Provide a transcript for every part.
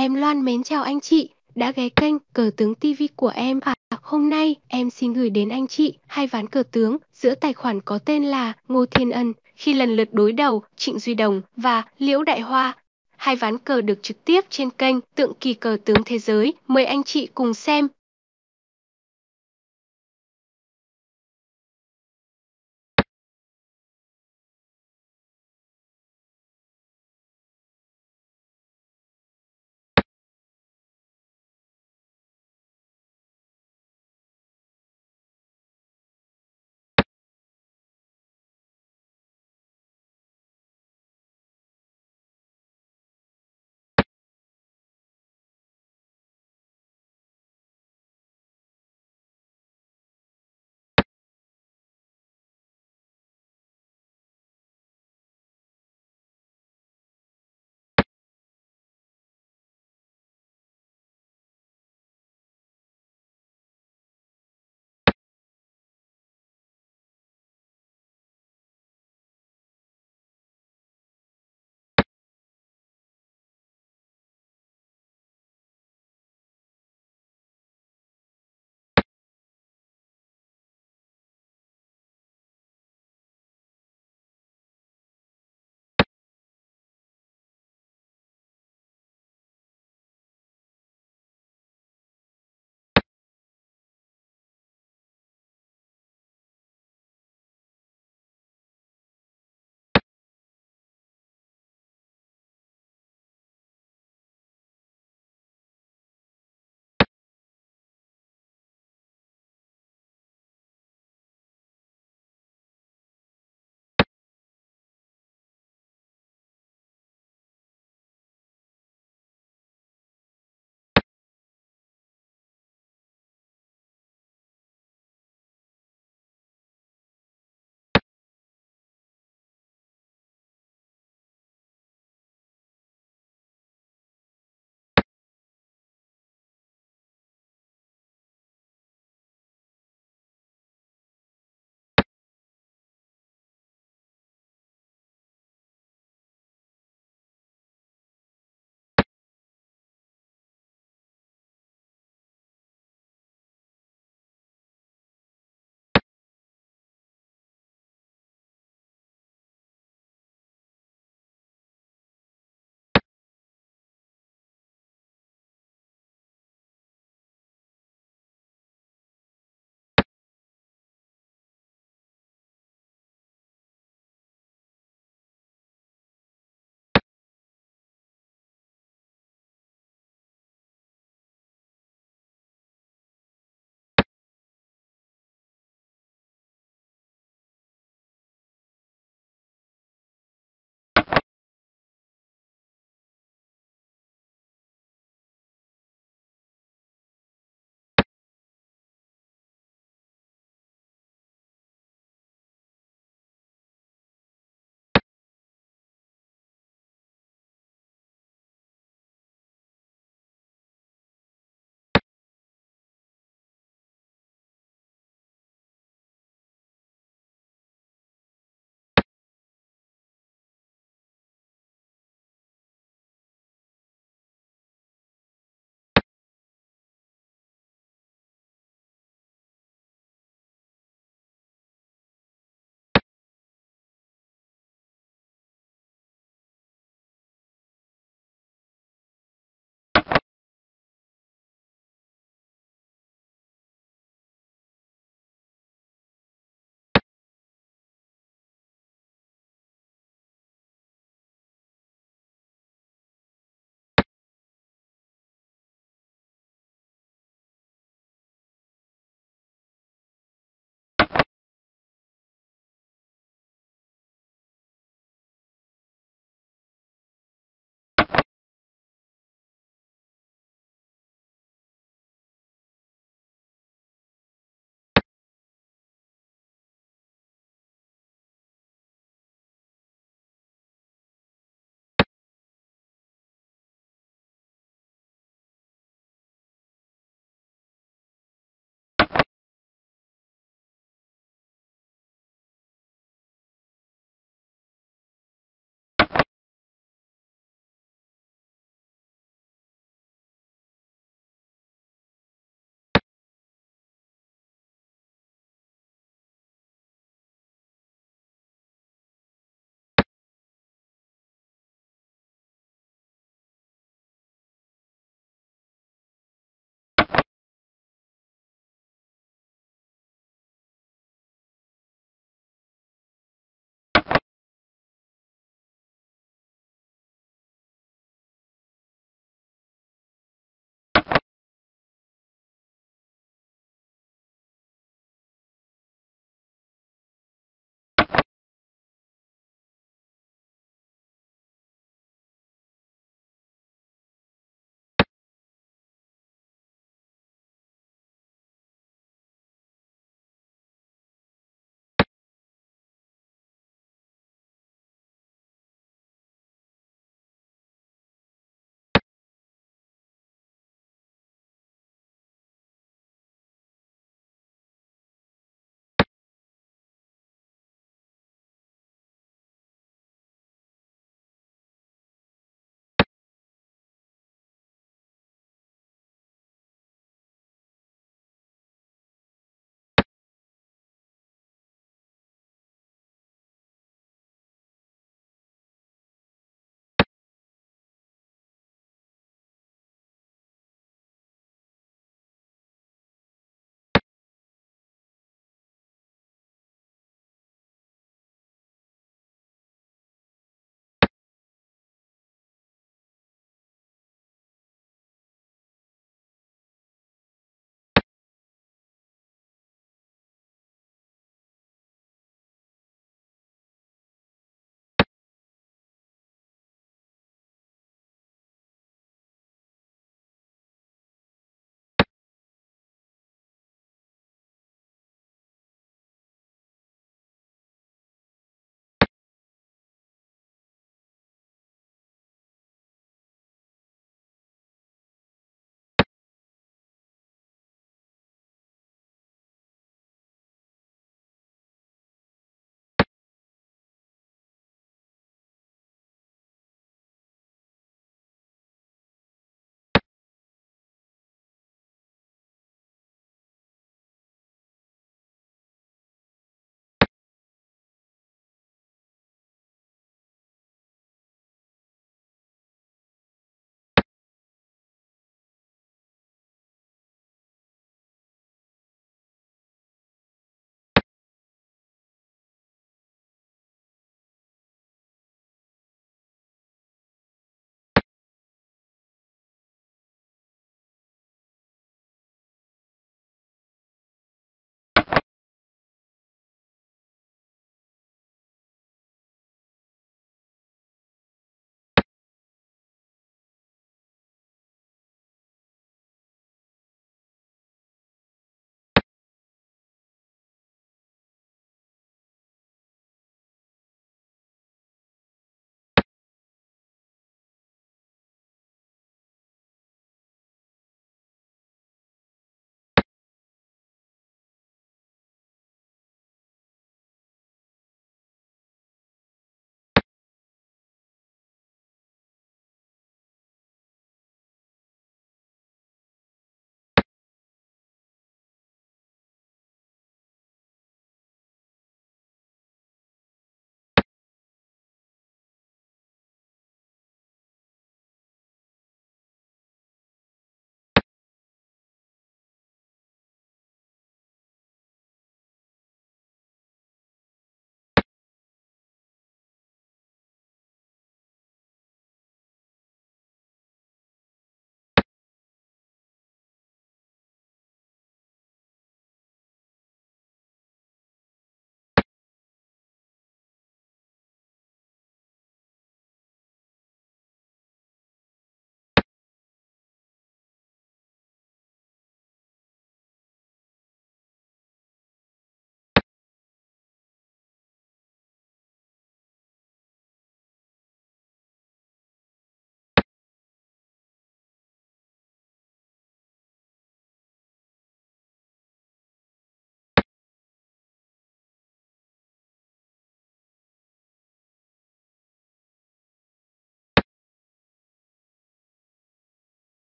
Em Loan mến chào anh chị, đã ghé kênh Cờ Tướng TV của em à. Hôm nay, em xin gửi đến anh chị hai ván cờ tướng giữa tài khoản có tên là Ngô Thiên Ân khi lần lượt đối đầu Trịnh Duy Đồng và Liễu Đại Hoa. Hai ván cờ được trực tiếp trên kênh Tượng Kỳ Cờ Tướng Thế Giới. Mời anh chị cùng xem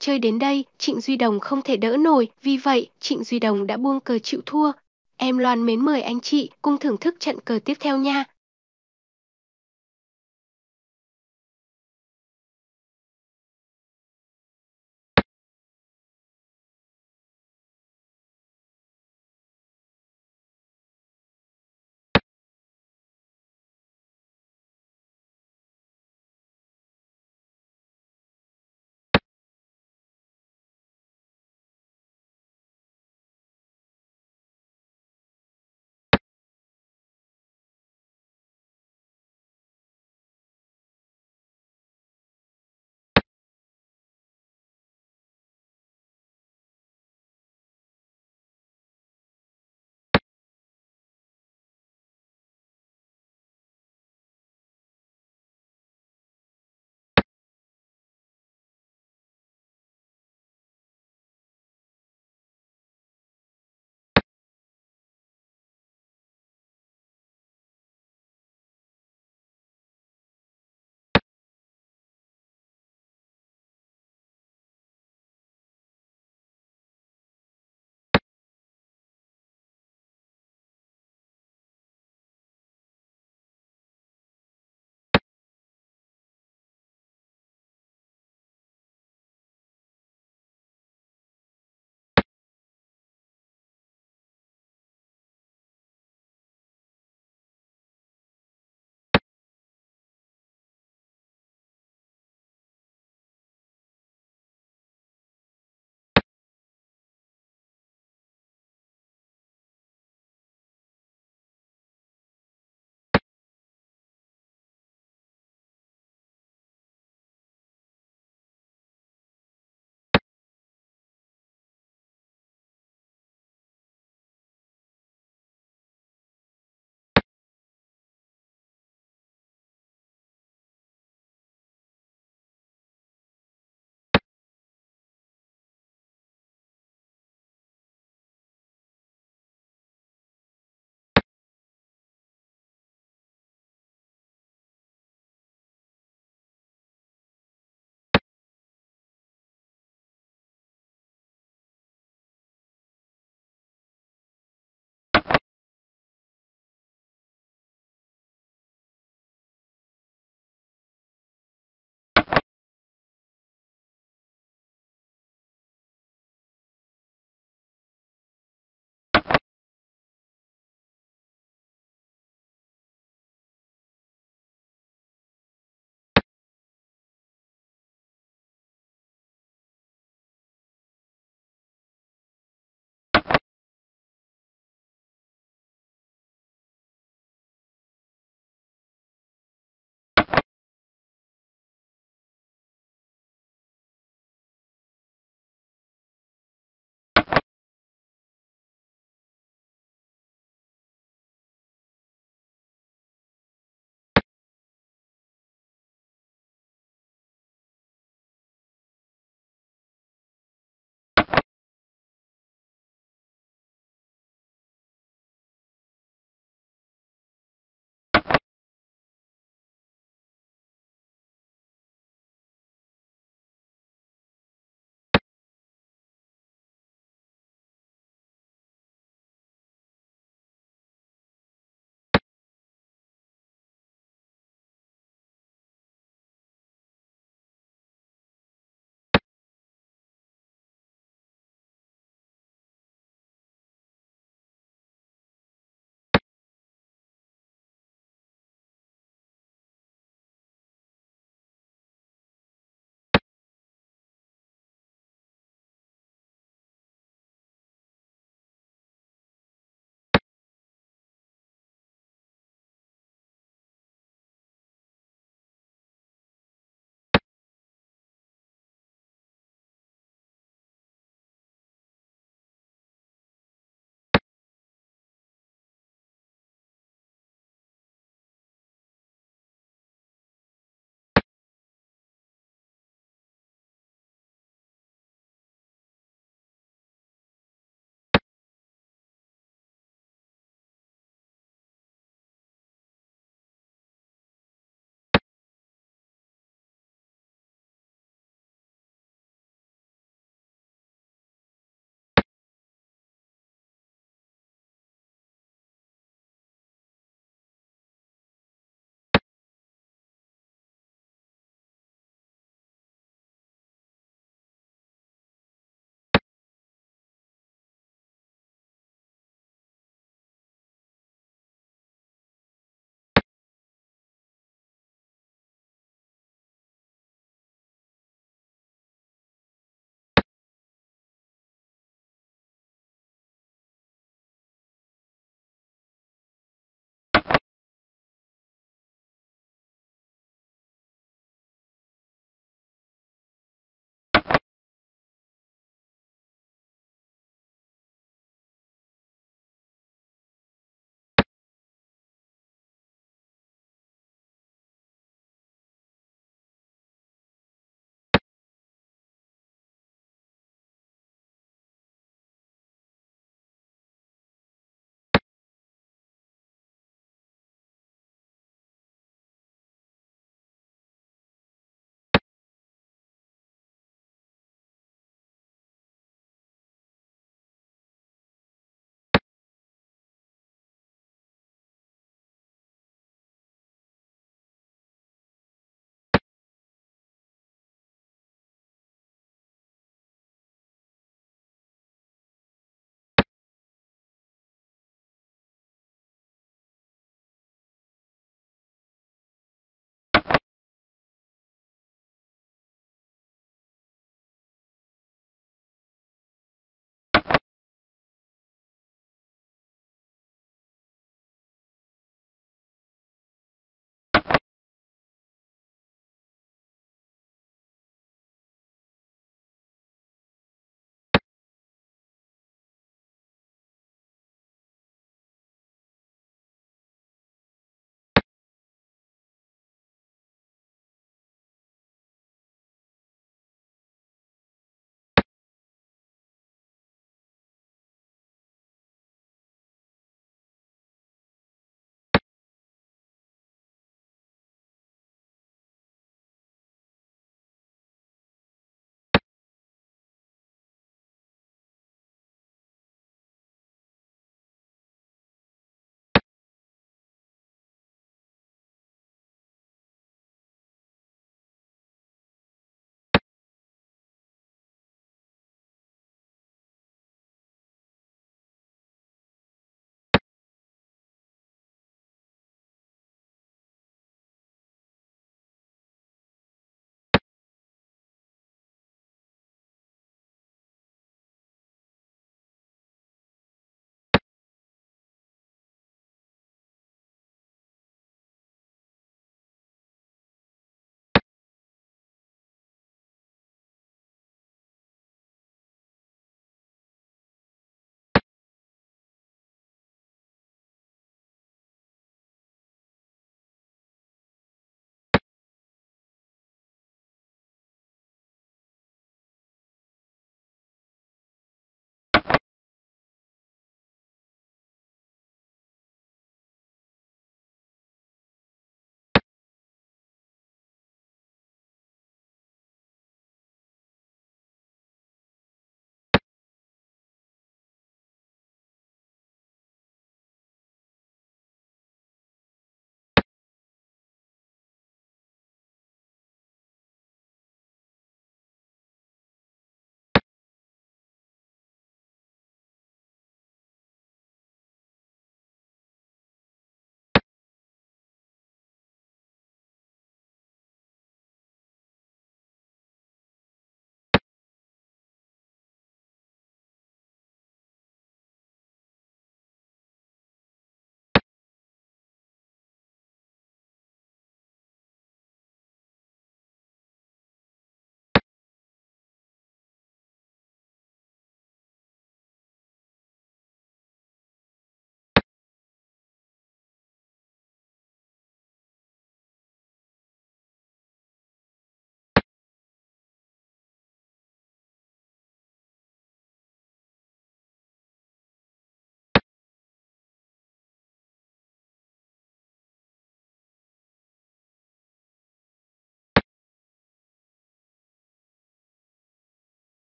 Chơi đến đây, Trịnh Duy Đồng không thể đỡ nổi, vì vậy, Trịnh Duy Đồng đã buông cờ chịu thua. Em Loan mến mời anh chị cùng thưởng thức trận cờ tiếp theo nha.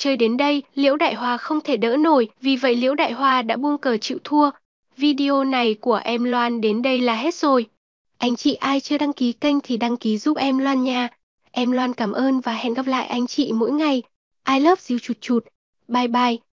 Chơi đến đây, Liễu Đại Hoa không thể đỡ nổi, vì vậy Liễu Đại Hoa đã buông cờ chịu thua. Video này của em Loan đến đây là hết rồi. Anh chị ai chưa đăng ký kênh thì đăng ký giúp em Loan nha. Em Loan cảm ơn và hẹn gặp lại anh chị mỗi ngày. I love you chụt chụt. Bye bye.